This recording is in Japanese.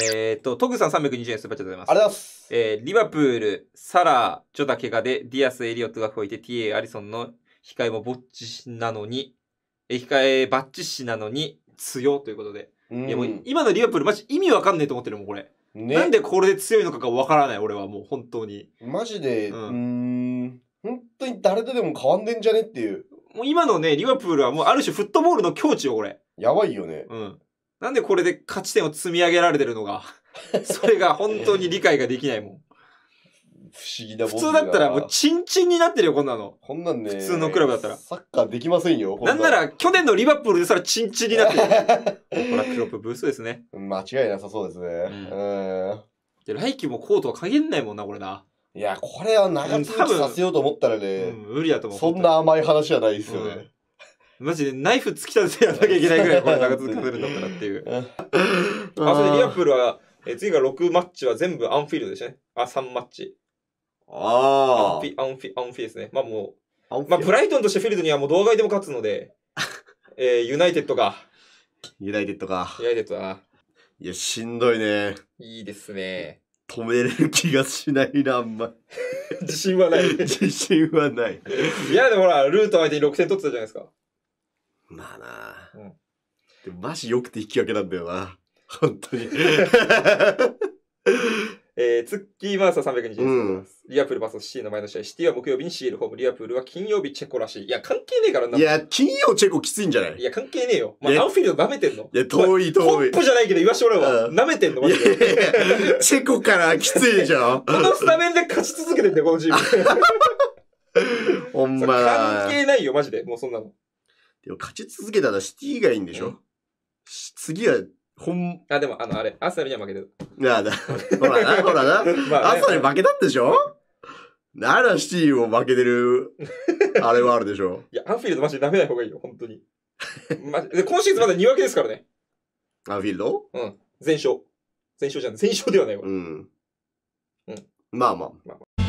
えっ、ー、と、トグさん320円、スーパーチャットでございます。ありがとうございます。えー、リバプール、サラー、ジョダケガで、ディアス、エリオットが吹いて、TA、アリソンの控えもぼっちなのに、え、控え、バッチしなのに、強ということで。うん、いやもう、今のリバプール、マジ意味わかんないと思ってるもん、これ。ね、なんでこれで強いのかがわからない、俺はもう、本当に。マジで、うん、ん本当に誰とでも変わんでんじゃねっていう。もう今のね、リバプールはもうある種フットボールの境地よ、これ。やばいよね。うん。なんでこれで勝ち点を積み上げられてるのが、それが本当に理解ができないもん。不思議だもん普通だったらもうチンチンになってるよ、こんなの。こんなんね。普通のクラブだったら。サッカーできませんよ。なんなら、去年のリバプールでさらチンチンになってる。ほら、クロップブースですね。間違いなさそうですね。うん。んで、来季もコートは限んないもんな、これな。いや、これは長続きさせようと思ったらね、うん、無理やと思う。そんな甘い話じゃないですよね。うんマジでナイフ突き立ててやんなきゃいけないぐらい これ長続きさせるんだったらっていう。あ、それでリアプールは、え次が6マッチは全部アンフィールドでしたね。あ、3マッチ。ああ。アンフィ、アンフィ、アンフィですね。まあもう、まあブライトンとしてフィールドにはもう動画でも勝つので、えー、ユナイテッドが。ユナイテッドか。ユナイテッドだな。いや、しんどいね。いいですね。止めれる気がしないな、あんまり。自信はない。自信はない。いや、でもほら、ルート相手に6点取ってたじゃないですか。まあなうん。でもマジ良くて引き分けなんだよな。本当に。えー、ツッキーマーサー320です、うんリアプールスシーの前の試合、シティは木曜日にシールホーム、リアプールは金曜日チェコらしい。いや、関係ねえからな。いや、金曜チェコきついんじゃないいや、関係ねえよ。まあ、アンフィールド舐めてんの。いや、遠い遠い。い本じゃないけど言わしてもらうわ。舐めてんの、マジで。チェコからきついじゃん。このスタメンで勝ち続けてんだよ、このチーム。ほんま関係ないよ、マジで。もうそんなの。でも勝ち続けたらシティがいいんでしょ、うん、次は、ほん、あ、でもあの、あれ、アスナには負けてる。なあ、だ、ほらな、ほらな。まあ、ね、アスナ負けたんでしょならシティも負けてる、あれはあるでしょ。いや、アンフィールドマジで舐めない方がいいよ、本当に。マジで、今シーズンまだ2分けですからね。アンフィールドうん。全勝。全勝じゃん。全勝ではないわ。うん。うん。まあまあ。まあまあ